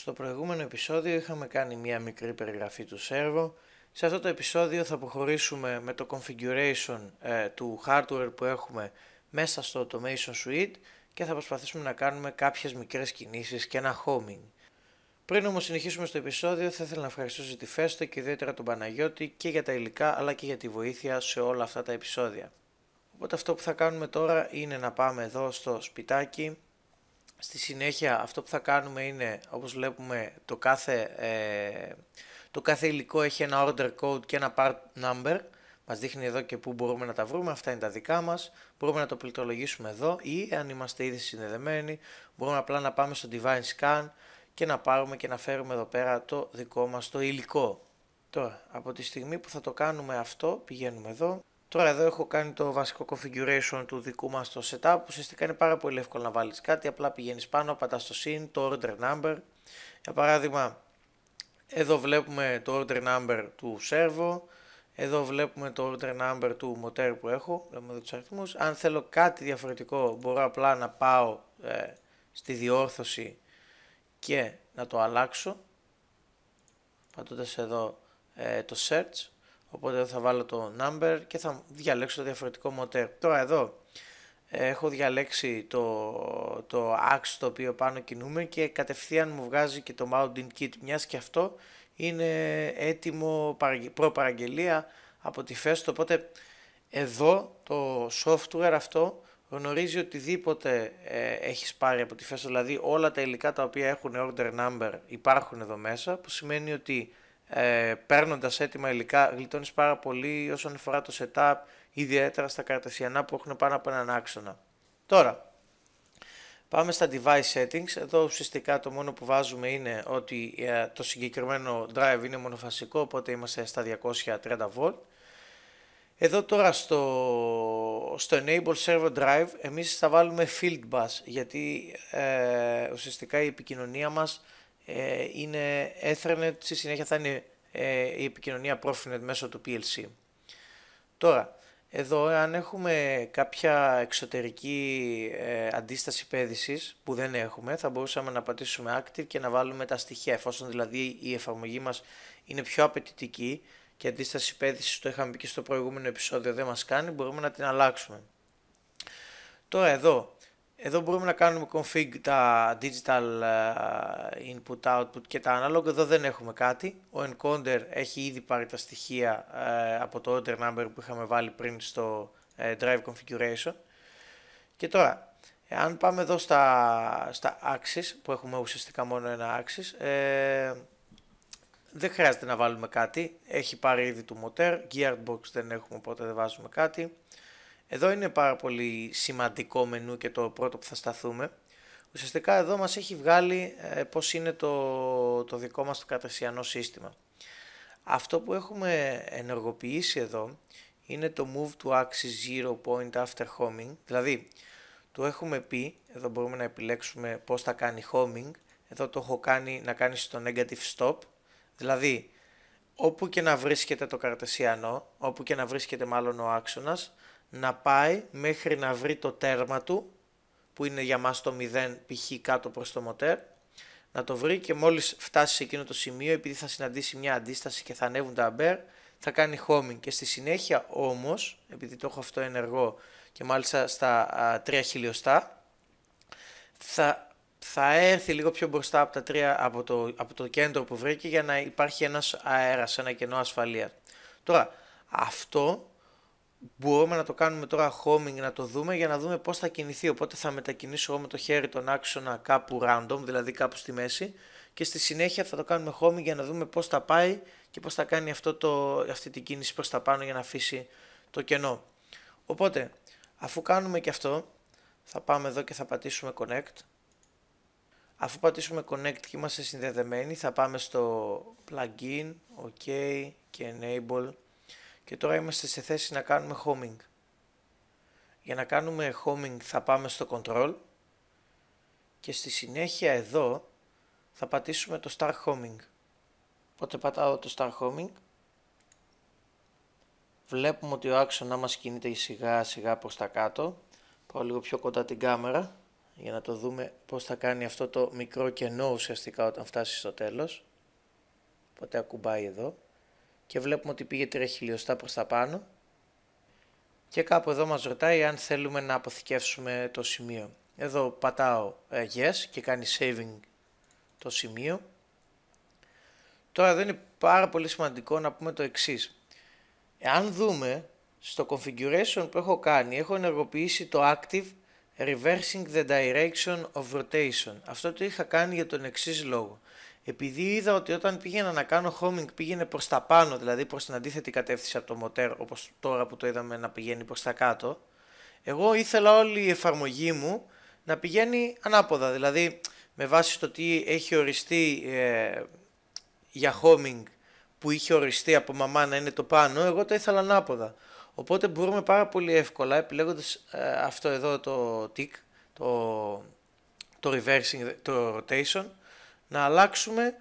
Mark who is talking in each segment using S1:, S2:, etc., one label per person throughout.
S1: Στο προηγούμενο επεισόδιο είχαμε κάνει μια μικρή περιγραφή του servo. Σε αυτό το επεισόδιο θα προχωρήσουμε με το configuration ε, του hardware που έχουμε μέσα στο automation suite και θα προσπαθήσουμε να κάνουμε κάποιες μικρές κινήσεις και ένα homing. Πριν όμως συνεχίσουμε στο επεισόδιο θα ήθελα να ευχαριστήσω τη Φέστο και ιδιαίτερα τον Παναγιώτη και για τα υλικά αλλά και για τη βοήθεια σε όλα αυτά τα επεισόδια. Οπότε αυτό που θα κάνουμε τώρα είναι να πάμε εδώ στο σπιτάκι Στη συνέχεια αυτό που θα κάνουμε είναι, όπως βλέπουμε, το κάθε, ε, το κάθε υλικό έχει ένα order code και ένα part number. Μας δείχνει εδώ και πού μπορούμε να τα βρούμε, αυτά είναι τα δικά μας. Μπορούμε να το πληκτρολογήσουμε εδώ ή αν είμαστε ήδη συνδεδεμένοι, μπορούμε απλά να πάμε στο Divine Scan και να πάρουμε και να φέρουμε εδώ πέρα το δικό μας το υλικό. Τώρα, από τη στιγμή που θα το κάνουμε αυτό, πηγαίνουμε εδώ, Τώρα εδώ έχω κάνει το βασικό configuration του δικού μας το setup ουσιαστικά είναι πάρα πολύ εύκολο να βάλεις κάτι, απλά πηγαίνεις πάνω, πατάς το scene, το order number. Για παράδειγμα, εδώ βλέπουμε το order number του servo, εδώ βλέπουμε το order number του motor που έχω, βλέπουμε εδώ τους αριθμούς. Αν θέλω κάτι διαφορετικό μπορώ απλά να πάω ε, στη διόρθωση και να το αλλάξω, πατώντας εδώ ε, το search Οπότε θα βάλω το number και θα διαλέξω το διαφορετικό μοτέρ. Τώρα εδώ έχω διαλέξει το, το axe το οποίο πάνω κινούμε και κατευθείαν μου βγάζει και το mounting kit μιας και αυτό είναι έτοιμο προπαραγγελία από τη Festo οπότε εδώ το software αυτό γνωρίζει οτιδήποτε ε, έχεις πάρει από τη Festo δηλαδή όλα τα υλικά τα οποία έχουν order number υπάρχουν εδώ μέσα που σημαίνει ότι ε, παίρνοντας έτοιμα υλικά, γλιτώνεις πάρα πολύ όσον αφορά το setup, ιδιαίτερα στα καρτεσιανά που έχουν πάνω από έναν άξονα. Τώρα, πάμε στα device settings. Εδώ ουσιαστικά το μόνο που βάζουμε είναι ότι ε, το συγκεκριμένο drive είναι μονοφασικό, οπότε είμαστε στα 230V. Εδώ τώρα στο, Enable Server Drive εμείς θα βάλουμε Field Bus γιατί ε, ουσιαστικά η επικοινωνία μας ε, είναι Ethernet, στη συνέχεια θα είναι ε, η επικοινωνία Profinet μέσω του PLC. Τώρα, εδώ αν έχουμε κάποια εξωτερική ε, αντίσταση πέδησης που δεν έχουμε θα μπορούσαμε να πατήσουμε active και να βάλουμε τα στοιχεία εφόσον δηλαδή η εφαρμογή μας είναι πιο απαιτητική και η αντίσταση πέδησης το είχαμε πει και στο προηγούμενο επεισόδιο δεν μας κάνει μπορούμε να την αλλάξουμε. Τώρα εδώ εδώ μπορούμε να κάνουμε config τα digital ε, input output και τα analog. Εδώ δεν έχουμε κάτι. Ο encoder έχει ήδη πάρει τα στοιχεία ε, από το order number που είχαμε βάλει πριν στο ε, drive configuration. Και τώρα, αν πάμε εδώ στα, στα axis που έχουμε ουσιαστικά μόνο ένα axis, δεν χρειάζεται να βάλουμε κάτι. Έχει πάρει ήδη του motor, gearbox δεν έχουμε οπότε δεν βάζουμε κάτι. Εδώ είναι πάρα πολύ σημαντικό μενού και το πρώτο που θα σταθούμε. Ουσιαστικά εδώ μας έχει βγάλει ε, πώς είναι το, το δικό μας το καρτεσιανό σύστημα. Αυτό που έχουμε ενεργοποιήσει εδώ είναι το move to axis Zero point after homing, δηλαδή το έχουμε πει, εδώ μπορούμε να επιλέξουμε πώς θα κάνει homing, εδώ το έχω κάνει να κάνει στο negative stop, δηλαδή όπου και να βρίσκεται το καρτεσιανό, όπου και να βρίσκεται μάλλον ο άξονας, να πάει μέχρι να βρει το τέρμα του, που είναι για μας το 0 π.χ. κάτω προς το μοτέρ, να το βρει και μόλις φτάσει σε εκείνο το σημείο, επειδή θα συναντήσει μια αντίσταση και θα ανέβουν τα αμπέρ, θα κάνει homing και στη συνέχεια όμως, επειδή το έχω αυτό ενεργό και μάλιστα στα 3 χιλιοστά, θα, θα έρθει λίγο πιο μπροστά από, τα από, το, από το κέντρο που βρήκε για να υπάρχει ένας αέρας, ένα κενό ασφαλεία. Τώρα, αυτό μπορούμε να το κάνουμε τώρα homing, να το δούμε για να δούμε πώς θα κινηθεί. Οπότε θα μετακινήσω εγώ με το χέρι τον άξονα κάπου random, δηλαδή κάπου στη μέση και στη συνέχεια θα το κάνουμε homing για να δούμε πώς θα πάει και πώς θα κάνει αυτό το, αυτή την κίνηση προς τα πάνω για να αφήσει το κενό. Οπότε, αφού κάνουμε και αυτό, θα πάμε εδώ και θα πατήσουμε connect. Αφού πατήσουμε connect και είμαστε συνδεδεμένοι, θα πάμε στο plugin, ok και enable και τώρα είμαστε σε θέση να κάνουμε homing. Για να κάνουμε homing θα πάμε στο control και στη συνέχεια εδώ θα πατήσουμε το star homing. Οπότε πατάω το star homing. Βλέπουμε ότι ο άξονα μας κινείται σιγά σιγά προς τα κάτω. Πάω λίγο πιο κοντά την κάμερα για να το δούμε πως θα κάνει αυτό το μικρό κενό ουσιαστικά όταν φτάσει στο τέλος. Οπότε ακουμπάει εδώ και βλέπουμε ότι πήγε τρία χιλιοστά προς τα πάνω και κάπου εδώ μας ρωτάει αν θέλουμε να αποθηκεύσουμε το σημείο. Εδώ πατάω ε, yes και κάνει saving το σημείο. Τώρα εδώ είναι πάρα πολύ σημαντικό να πούμε το εξής. Εάν δούμε στο configuration που έχω κάνει, έχω ενεργοποιήσει το active reversing the direction of rotation. Αυτό το είχα κάνει για τον εξής λόγο επειδή είδα ότι όταν πήγαινα να κάνω homing πήγαινε προς τα πάνω, δηλαδή προς την αντίθετη κατεύθυνση από το μοτέρ, όπως τώρα που το είδαμε να πηγαίνει προς τα κάτω, εγώ ήθελα όλη η εφαρμογή μου να πηγαίνει ανάποδα, δηλαδή με βάση το τι έχει οριστεί ε, για homing που είχε οριστεί από μαμά να είναι το πάνω, εγώ το ήθελα ανάποδα. Οπότε μπορούμε πάρα πολύ εύκολα επιλέγοντας ε, αυτό εδώ το tick, το, το reversing, το rotation, να αλλάξουμε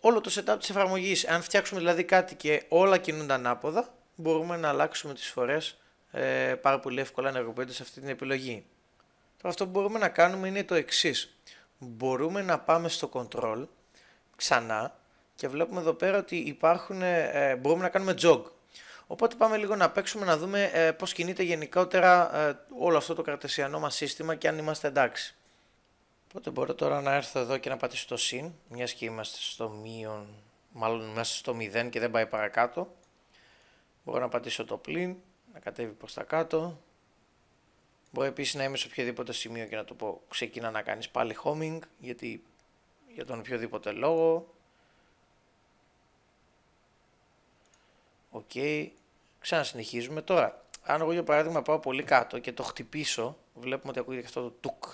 S1: όλο το setup της εφαρμογής. Αν φτιάξουμε δηλαδή κάτι και όλα κινούνται ανάποδα, μπορούμε να αλλάξουμε τις φορές ε, πάρα πολύ εύκολα να σε αυτή την επιλογή. Τώρα αυτό που μπορούμε να κάνουμε είναι το εξής. Μπορούμε να πάμε στο control ξανά και βλέπουμε εδώ πέρα ότι ε, ε, μπορούμε να κάνουμε jog. Οπότε πάμε λίγο να παίξουμε να δούμε ε, πώς κινείται γενικότερα ε, όλο αυτό το καρτεσιανό μας σύστημα και αν είμαστε εντάξει. Οπότε μπορώ τώρα να έρθω εδώ και να πατήσω το συν, μιας και είμαστε στο μείον, μάλλον μέσα στο 0 και δεν πάει παρακάτω. Μπορώ να πατήσω το πλήν, να κατέβει προς τα κάτω. Μπορώ επίσης να είμαι σε οποιοδήποτε σημείο και να το πω ξεκινά να κάνεις πάλι homing, γιατί για τον οποιοδήποτε λόγο. Οκ, okay. ξανασυνεχίζουμε. Τώρα, αν εγώ για παράδειγμα πάω πολύ κάτω και το χτυπήσω, βλέπουμε ότι ακούγεται αυτό το τουκ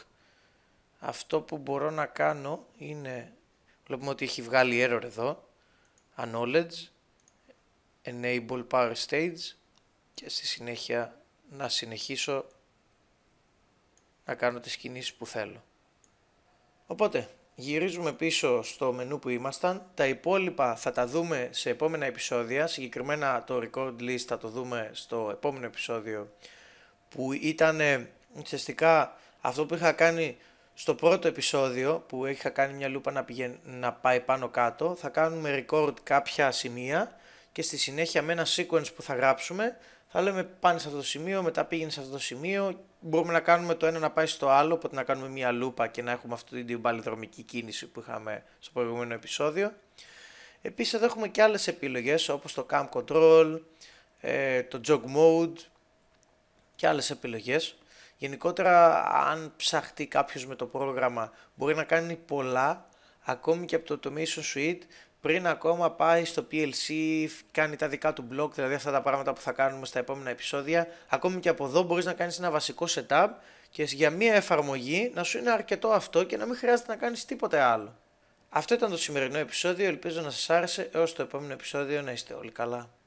S1: αυτό που μπορώ να κάνω είναι, βλέπουμε ότι έχει βγάλει error εδώ, acknowledge, enable power stage και στη συνέχεια να συνεχίσω να κάνω τις κινήσεις που θέλω. Οπότε, γυρίζουμε πίσω στο μενού που ήμασταν. Τα υπόλοιπα θα τα δούμε σε επόμενα επεισόδια. Συγκεκριμένα το record list θα το δούμε στο επόμενο επεισόδιο που ήταν ουσιαστικά αυτό που είχα κάνει στο πρώτο επεισόδιο που είχα κάνει μια λούπα να, πηγαίνει, να πάει πάνω κάτω θα κάνουμε record κάποια σημεία και στη συνέχεια με ένα sequence που θα γράψουμε θα λέμε πάνε σε αυτό το σημείο, μετά πήγαινε σε αυτό το σημείο μπορούμε να κάνουμε το ένα να πάει στο άλλο οπότε να κάνουμε μια λούπα και να έχουμε αυτή την παλιδρομική κίνηση που είχαμε στο προηγούμενο επεισόδιο Επίσης εδώ έχουμε και άλλες επιλογές όπως το Cam Control, ε, το Jog Mode και άλλες επιλογές Γενικότερα, αν ψαχτεί κάποιος με το πρόγραμμα, μπορεί να κάνει πολλά ακόμη και από το Automation Suite πριν ακόμα πάει στο PLC, κάνει τα δικά του blog, δηλαδή αυτά τα πράγματα που θα κάνουμε στα επόμενα επεισόδια. Ακόμη και από εδώ μπορείς να κάνεις ένα βασικό setup και για μία εφαρμογή να σου είναι αρκετό αυτό και να μην χρειάζεται να κάνεις τίποτε άλλο. Αυτό ήταν το σημερινό επεισόδιο, ελπίζω να σας άρεσε, έως το επόμενο επεισόδιο να είστε όλοι καλά.